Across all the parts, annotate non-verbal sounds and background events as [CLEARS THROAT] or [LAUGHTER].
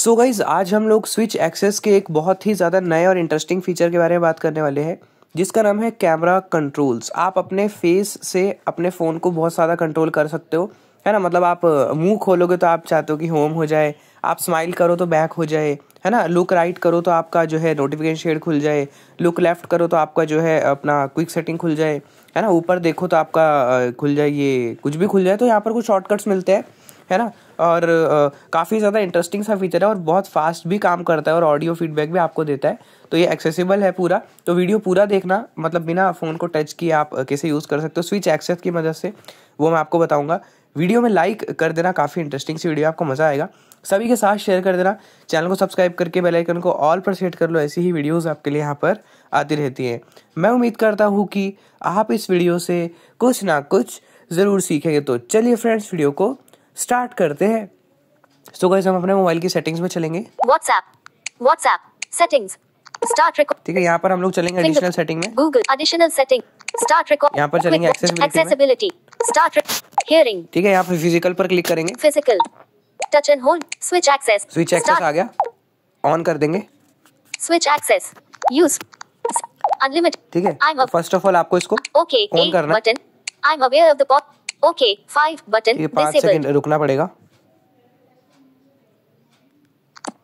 सो so guys आज हम लोग स्विच एक्सेस के एक बहुत ही ज़्यादा नए और इंटरेस्टिंग फीचर के बारे में बात करने वाले हैं जिसका नाम है कैमरा कंट्रोल्स आप अपने फेस से अपने फ़ोन को बहुत ज़्यादा कंट्रोल कर सकते हो है ना मतलब आप मुंह खोलोगे तो आप चाहते हो कि होम हो जाए आप स्माइल करो तो बैक हो जाए है ना लुक राइट करो तो आपका जो है नोटिफिकेशन शेड खुल जाए लुक लेफ्ट करो तो आपका जो है अपना क्विक सेटिंग खुल जाए है ना ऊपर देखो तो आपका खुल जाए ये कुछ भी खुल जाए तो यहाँ पर कुछ शॉर्टकट्स मिलते हैं है ना और काफ़ी ज़्यादा इंटरेस्टिंग सा फीचर है और बहुत फास्ट भी काम करता है और ऑडियो फीडबैक भी आपको देता है तो ये एक्सेसिबल है पूरा तो वीडियो पूरा देखना मतलब बिना फ़ोन को टच किए आप कैसे यूज़ कर सकते हो स्विच एक्सेस की मदद से वो मैं आपको बताऊँगा वीडियो में लाइक कर देना काफ़ी इंटरेस्टिंग सी वीडियो आपको मज़ा आएगा सभी के साथ शेयर कर देना चैनल को सब्सक्राइब करके बेल आइकन को ऑल पर सेट कर लो ऐसी ही वीडियोस आपके लिए यहाँ पर आती रहती हैं मैं उम्मीद करता हूँ कि आप इस वीडियो से कुछ ना कुछ ज़रूर सीखेंगे तो चलिए फ्रेंड्स वीडियो को स्टार्ट करते हैं सो गाइस हम अपने मोबाइल की सेटिंग्स में चलेंगे WhatsApp WhatsApp settings start record ठीक है यहाँ पर हम लोग चलेंगे एडिशनल सेटिंग में Google additional setting start record यहाँ पर चलेंगे एक्सेसिबिलिटी स्टार्ट हियरिंग ठीक है यहाँ पर फिजिकल पर क्लिक करेंगे physical touch and hold switch access switch access आ गया ऑन कर देंगे स्विच एक्सेस यूज अनलिमिटेड ठीक है फर्स्ट ऑफ ऑल आपको इसको ओके ऑन करना button I am aware of the pop okay five button पांच सेकंड रुकना पड़ेगा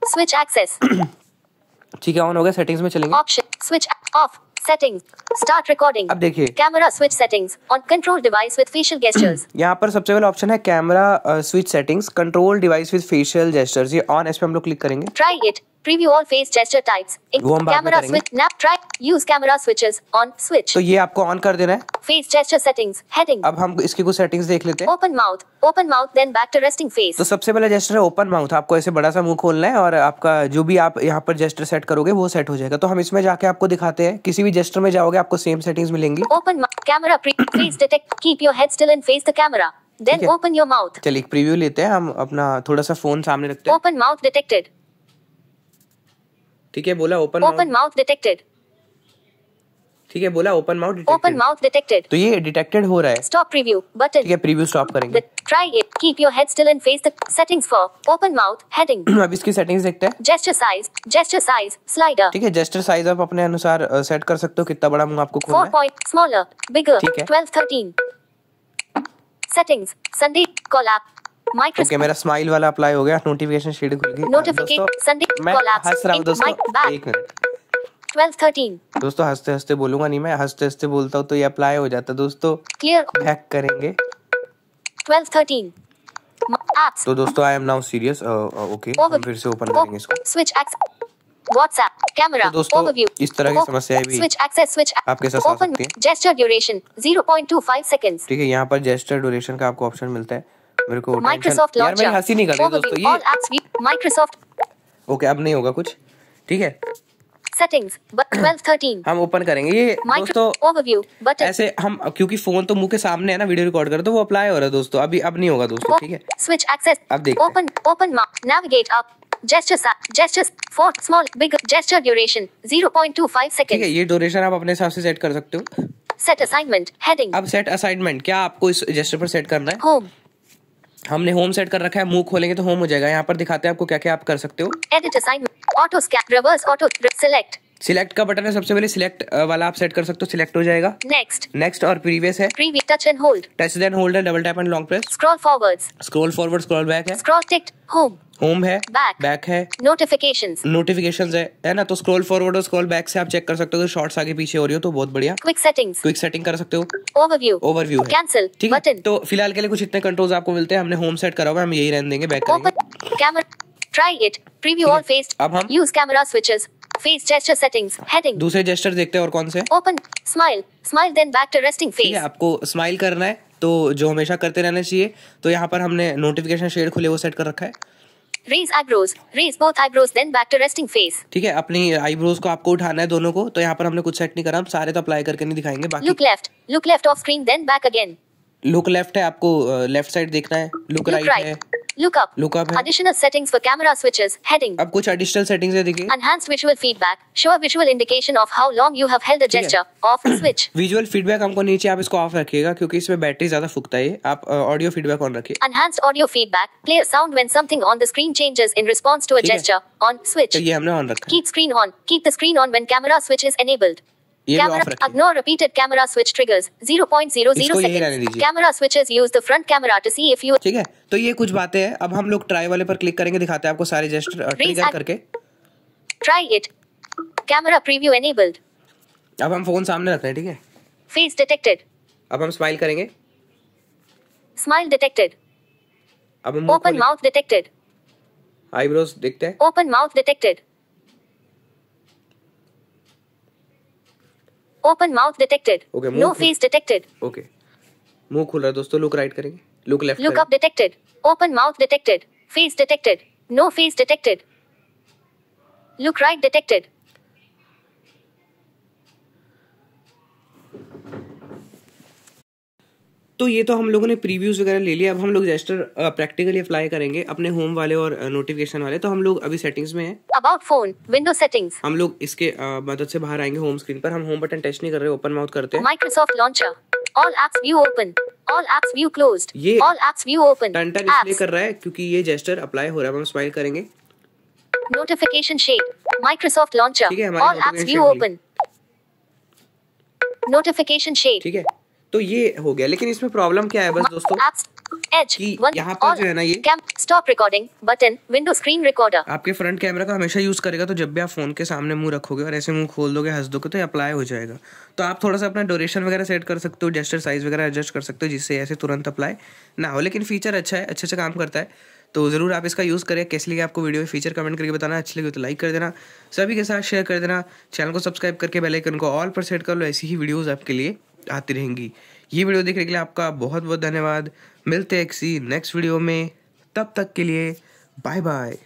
स्विच एक्सेस [CLEARS THROAT] ठीक है ऑन हो गया सेटिंग्स में चलेंगे option switch off settings start recording अब देखिए camera switch settings on control device with facial gestures यहाँ पर सबसे पहला ऑप्शन है camera switch settings control device with facial gestures ये ऑन इस पे हम लोग क्लिक करेंगे try it preview all face gesture types camera switch nap track use camera switches on switch तो ये आपको ऑन कर देना है फेस जेस्टर सेटिंग्स हेडिंग अब हम इसकी कुछ सेटिंग्स देख लेते हैं open mouth open mouth then back to resting face तो सबसे पहले जेस्टर है ओपन माउथ आपको ऐसे बड़ा सा मुंह खोलना है और आपका जो भी आप यहाँ पर जेस्टर सेट करोगे वो सेट हो जाएगा तो हम इसमें जाके आपको दिखाते हैं किसी भी जेस्टर में जाओगे आपको सेम सेटिंग्स मिलेंगी open camera face detect keep your head still in face the camera then open your mouth चलिए प्रीव्यू लेते हैं हम अपना थोड़ा सा फोन सामने रखते हैं ओपन माउथ डिटेक्टेड ठीक है बोला ओपन ओपन माउथ डिटेक्टेड ठीक है बोला open mouth open mouth detected तो ये डिटेक्टेड हो रहा है स्टॉप प्रीव्यू बटन ठीक है प्रीव्यू स्टॉप करेंगे try it keep your head still and face the settings for open mouth heading अब इसकी सेटिंग्स देखते हैं gesture size gesture size slider ठीक है जेस्चर साइज आप अपने अनुसार सेट कर सकते हो कितना बड़ा मुंह आपको खोलना है 4 point smaller bigger 12 13 settings Sandeep call app okay मेरा स्माइल वाला अप्लाई हो गया नोटिफिकेशन शेड खुल गई नोटिफिकेशन मैं दोस्तों एक मिनट 12, दोस्तों हंसते हंसते बोलूंगा नहीं मैं हंसते हंसते बोलता हूँ तो ये अप्लाई हो जाता दोस्तों क्लियर हैक करेंगे 12 13 तो दोस्तों I am now serious okay फिर से ओपन करेंगे इसको स्विच व्हाट्सएप कैमरा दोस्तों इस तरह की समस्या भी आपके साथ ड्यूरेशन 0.25 सेकंड्स ठीक है यहाँ पर जेस्टर ड्यूरेशन का आपको ऑप्शन मिलता है मेरे को माइक्रोसॉफ्ट यार मैं हंसी नहीं कर रही दोस्तों ये माइक्रोसॉफ्ट ओके अब नहीं होगा कुछ ठीक है सेटिंग्स बट 12 13 हम ओपन करेंगे ये दोस्तों ओवरव्यू बट ऐसे हम क्योंकि फोन तो मुंह के सामने है ना वीडियो रिकॉर्ड कर तो वो अप्लाई हो रहा है दोस्तों अभी अब नहीं होगा दोस्तों ठीक है स्विच एक्सेस अब देख open open navigate up gestures gestures for small big gesture duration 0.25 second ठीक है ये ड्यूरेशन आप अपने हिसाब से सेट कर सकते हो सेट असाइनमेंट हेडिंग अब सेट असाइनमेंट क्या आपको इस जेस्टर पर सेट करना है होम हमने होम सेट कर रखा है मुंह खोलेंगे तो होम हो जाएगा यहाँ पर दिखाते हैं आपको क्या क्या आप कर सकते हो auto reverse auto select select का बटन है सबसे पहले सिलेक्ट वाला आप सेट कर सकते हो सिलेक्ट हो जाएगा नेक्स्ट नेक्स्ट और प्रीवियस है previous touch and hold touch and hold है double tap and long press scroll forward scroll forward scroll back है स्क्रॉल टिक होम होम है बैक है नोटिफिकेशन नोटिफिकेशन है है ना तो स्क्रॉल फॉरवर्ड और स्क्रॉल बैक से आप चेक कर सकते हो शॉर्ट्स आगे पीछे हो रही हो तो बहुत बढ़िया क्विक सेटिंग क्विक सेटिंग कर सकते हो ओवरव्यू ओवरव्यू कैंसिल ठीक है तो फिलहाल के लिए कुछ इतने कंट्रोल्स आपको मिलते हैं हमने होम सेट करा हुआ हम यही रहने देंगे back camera try it preview all face अब हम use camera switches face settings heading दूसरे जेस्टर देखते हैं और कौन से open smile smile then back to resting face आपको स्माइल करना है तो जो हमेशा करते रहना चाहिए तो यहाँ पर हमने नोटिफिकेशन शेड खुले वो सेट कर रखा है raise eyebrows raise both eyebrows then back to resting face ठीक है अपनी आईब्रोज को आपको उठाना है दोनों को तो यहाँ पर हमने कुछ सेट नहीं करा हम सारे तो अप्लाई करके नहीं दिखाएंगे बाकी look left look left off screen then back again look left है आपको लेफ्ट साइड देखना है लुक राइट है Lookup. Lookup है. Additional settings for camera switches. Heading. अब कुछ additional settings है देखिए. Enhanced visual feedback. Show a visual indication of how long you have held a gesture. Off switch. visual feedback हमको नीचे आप इसको ऑफ रखिएगा क्योंकि इसमें बैटरी ज्यादा फूकता है आप ऑडियो फीडबैक ऑन रखिए. Enhanced audio feedback. Play a sound when something on the screen changes in response to a gesture. On switch. तो ये हमने ऑन रखा. Keep screen on. Keep the screen on when camera switch is enabled. Camera, uh, repeated camera switch triggers 0.00 seconds. Camera switches use the front camera to see if you. ठीक है तो ये कुछ बातें हैं अब हम लोग ट्राई वाले पर क्लिक करेंगे दिखाते हैं आपको सारे जेस्टर ट्रिगर uh, करके try it camera preview enabled अब हम फोन सामने रखते हैं ठीक है फेस डिटेक्टेड अब हम स्माइल करेंगे स्माइल डिटेक्टेड अब ओपन माउथ डिटेक्टेड आईब्रोज देखते हैं open mouth detected open mouth detected okay no face detected okay मुंह खुल रहा है दोस्तों लुक राइट करेंगे look left look up detected open mouth detected face detected no face detected look right detected तो ये तो हम लोगों ने प्रीव्यूज वगैरह ले लिया अब हम लोग जेस्टर प्रैक्टिकली अप्लाई करेंगे अपने होम वाले और नोटिफिकेशन वाले तो हम लोग अभी सेटिंग्स में अबाउट फोन विंडो सेटिंग्स हम लोग इसके मदद से बाहर आएंगे होम स्क्रीन पर हम होम बटन टेस्ट नहीं कर रहे ओपन माउथ करते हैं Microsoft launcher all apps view open all apps view closed ये ऑल एप्स व्यू ओपन टन टन इसलिए कर रहा है क्योंकि ये जेस्टर अप्लाई हो रहा है हम स्माइल करेंगे notification shade Microsoft launcher all apps view open notification shade ठीक है तो ये हो गया लेकिन इसमें प्रॉब्लम क्या है बस दोस्तों यहाँ पर जो है ना ये stop recording button window screen recorder आपके फ्रंट कैमरा का हमेशा यूज करेगा तो जब भी आप फोन के सामने मुंह रखोगे और ऐसे मुंह खोल दोगे हंस दोगे तो अप्लाई हो जाएगा तो आप थोड़ा सा अपना ड्यूरेशन वगैरह सेट कर सकते हो जेस्टर साइज वगैरह एडजस्ट कर सकते हो जिससे ऐसे तुरंत अप्लाई ना हो लेकिन फीचर अच्छा है अच्छे से काम करता है तो ज़रूर आप इसका यूज़ करें कैसे लगे आपको वीडियो में फीचर कमेंट करके बताना अच्छी लगे तो लाइक कर देना सभी के साथ शेयर कर देना चैनल को सब्सक्राइब करके बेल आइकन को ऑल पर सेट कर लो ऐसी ही वीडियोज़ आपके लिए आती रहेंगी ये वीडियो देखने के लिए आपका बहुत बहुत धन्यवाद मिलते हैं किसी नेक्स्ट वीडियो में तब तक के लिए बाय बाय